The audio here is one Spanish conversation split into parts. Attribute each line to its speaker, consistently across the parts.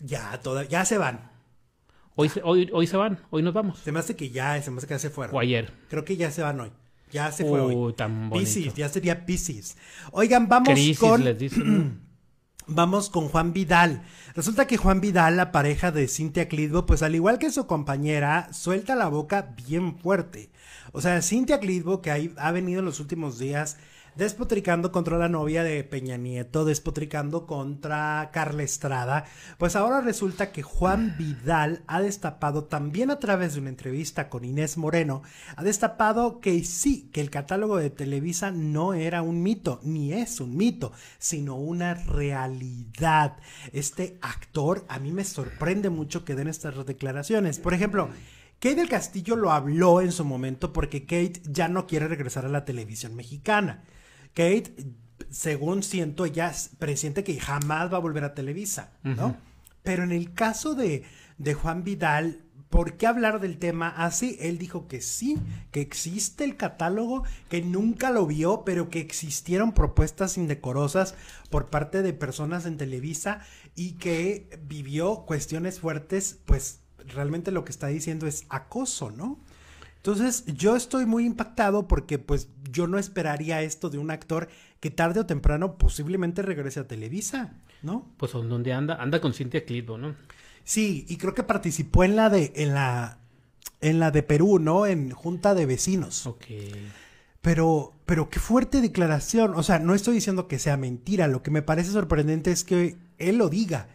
Speaker 1: Ya, toda, ya se van. Hoy,
Speaker 2: se, hoy, hoy se van, hoy nos vamos. Se me hace que ya, se me hace que se fueron. O ayer. Creo que ya se van hoy. Ya se fue hoy. Tan ya sería piscis. Oigan, vamos con. Les Vamos con Juan Vidal. Resulta que Juan Vidal, la pareja de Cintia Clitbo, pues al igual que su compañera, suelta la boca bien fuerte. O sea, Cintia Clitbo, que ha, ha venido en los últimos días despotricando contra la novia de Peña Nieto, despotricando contra Carla Estrada. Pues ahora resulta que Juan Vidal ha destapado también a través de una entrevista con Inés Moreno, ha destapado que sí, que el catálogo de Televisa no era un mito, ni es un mito, sino una realidad. Este actor a mí me sorprende mucho que den estas declaraciones. Por ejemplo, Kate del Castillo lo habló en su momento porque Kate ya no quiere regresar a la televisión mexicana. Kate, según siento, ya presiente que jamás va a volver a Televisa, ¿no? Pero en el caso de, de Juan Vidal, ¿por qué hablar del tema así? Él dijo que sí, que existe el catálogo, que nunca lo vio, pero que existieron propuestas indecorosas por parte de personas en Televisa y que vivió cuestiones fuertes, pues realmente lo que está diciendo es acoso, ¿no? Entonces, yo estoy muy impactado porque pues yo no esperaría esto de un actor que tarde o temprano posiblemente regrese a Televisa,
Speaker 1: ¿no? Pues donde anda, anda con Cintia Clitbo, ¿no? Sí, y creo que participó en la
Speaker 2: de en la en la de Perú, ¿no? En Junta de Vecinos. Ok. Pero, pero qué fuerte declaración. O sea, no estoy diciendo que sea mentira. Lo que me parece sorprendente es que él lo diga.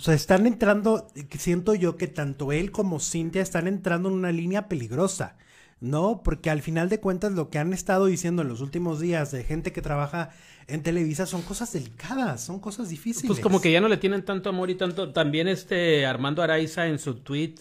Speaker 2: O sea, están entrando, siento yo que tanto él como Cintia están entrando en una línea peligrosa, ¿no? Porque al final de cuentas lo que han estado diciendo en los últimos días de gente que trabaja en Televisa son cosas delicadas, son cosas difíciles. Pues como
Speaker 1: que ya no le tienen tanto amor y tanto. También este Armando Araiza en su tweet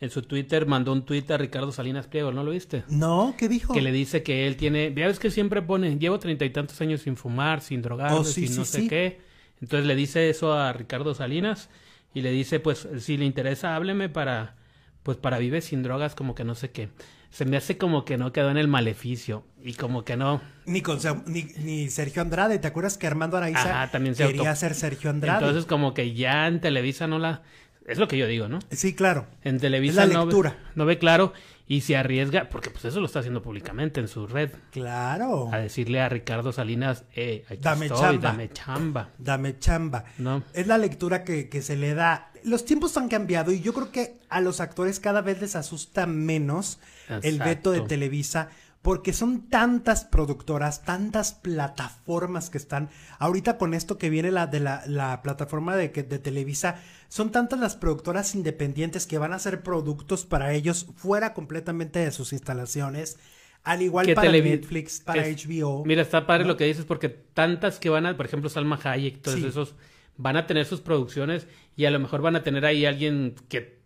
Speaker 1: en su Twitter mandó un tweet a Ricardo Salinas Pliego, ¿no lo viste? No, ¿qué dijo? Que le dice que él tiene, ya ves que siempre pone, llevo treinta y tantos años sin fumar, sin drogar, oh, sin no sé qué. Entonces le dice eso a Ricardo Salinas y le dice, pues si le interesa, hábleme para, pues para vive sin drogas, como que no sé qué. Se me hace como que no quedó en el maleficio y como que no. Ni, Sergio Andrade, ¿te acuerdas que Armando Araiza también quería ser Sergio Andrade? Entonces como que ya en Televisa no la, es lo que yo digo, ¿no? Sí, claro. En Televisa No, ve, claro y se arriesga, porque pues eso lo está haciendo públicamente en su red. Claro. A decirle a Ricardo Salinas, eh, dame chamba. dame chamba. Dame
Speaker 2: chamba. No. Es la lectura que, que se le da. Los tiempos han cambiado y yo creo que a los actores cada vez les asusta menos el veto de Televisa porque son tantas productoras, tantas plataformas que están. Ahorita con esto que viene la de la, plataforma de, Televisa, son tantas las productoras independientes que van a hacer productos para ellos fuera completamente de sus instalaciones. Al igual que para Netflix, para HBO. Mira, está padre lo que
Speaker 1: dices, porque tantas que van a, por ejemplo, Salma Hayek, todos esos, van a tener sus producciones y a lo mejor van a tener ahí alguien que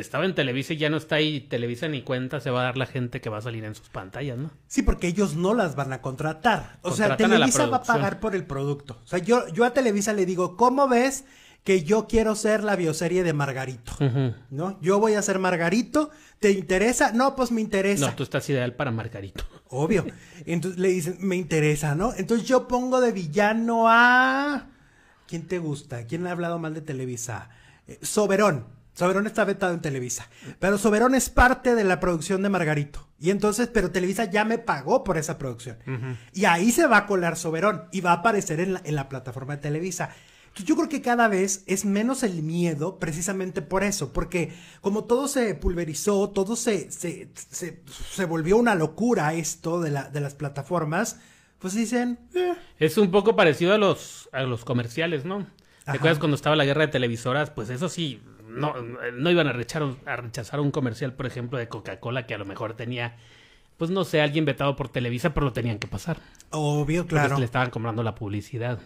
Speaker 1: estaba en Televisa y ya no está ahí, Televisa ni cuenta se va a dar la gente que va a salir en sus pantallas, ¿no? Sí,
Speaker 2: porque ellos no las van a contratar. O sea, Televisa va a pagar por el producto. O sea, yo, yo a Televisa le digo, ¿cómo ves que yo quiero ser la bioserie de Margarito? ¿No? Yo voy a ser Margarito, ¿te interesa? No, pues me interesa. No,
Speaker 1: tú estás ideal para Margarito. Obvio.
Speaker 2: Entonces le dicen, me interesa, ¿no? Entonces yo pongo de villano a... ¿Quién te gusta? ¿Quién ha hablado mal de Televisa? Eh, Soberón. Soberón está vetado en Televisa. Pero Soberón es parte de la producción de Margarito. Y entonces, pero Televisa ya me pagó por esa producción. Y ahí se va a colar Soberón y va a aparecer en la, plataforma de Televisa. yo creo que cada vez es menos el miedo precisamente por eso, porque como todo se pulverizó, todo se, se, se, volvió una locura esto de, la, de las plataformas, pues dicen... Eh".
Speaker 1: Es un poco parecido a los, a los comerciales, ¿no? ¿Te acuerdas cuando estaba la guerra de televisoras? Pues eso sí, no, no iban a rechazar, a rechazar un comercial, por ejemplo, de Coca-Cola que a lo mejor tenía, pues no sé, alguien vetado por Televisa, pero lo tenían que pasar. Obvio, claro. le estaban comprando la publicidad.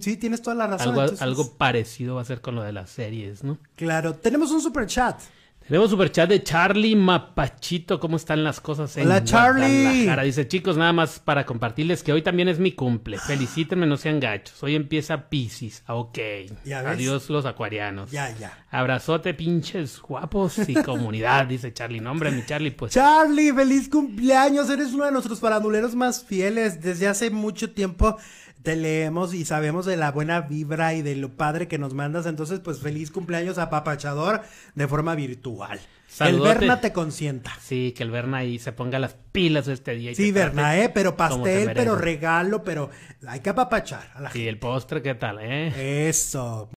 Speaker 1: Sí, tienes toda la razón. algo parecido va a ser con lo de las series, ¿no?
Speaker 2: Claro. Tenemos un super chat.
Speaker 1: Tenemos chat de Charlie Mapachito. ¿Cómo están las cosas en Hola, Charlie. Dice, chicos, nada más para compartirles que hoy también es mi cumple. Felicítenme, no sean gachos. Hoy empieza Pisces. Ah, ok. Adiós los acuarianos. Ya, ya. Abrazote, pinches guapos y comunidad, dice Charlie. Nombre, mi Charlie, pues.
Speaker 2: Charlie, feliz cumpleaños. Eres uno de nuestros faranduleros más fieles. Desde hace mucho tiempo te leemos y sabemos de la buena vibra y de lo padre que nos mandas. Entonces, pues feliz cumpleaños apapachador de forma
Speaker 1: virtual. El Berna te consienta. Sí, que el Berna ahí se ponga las pilas este día. sí, Berna, ¿eh? Pero pastel, pero
Speaker 2: regalo, pero hay que apapachar
Speaker 1: a la Sí, el postre, ¿qué tal, eh? Eso.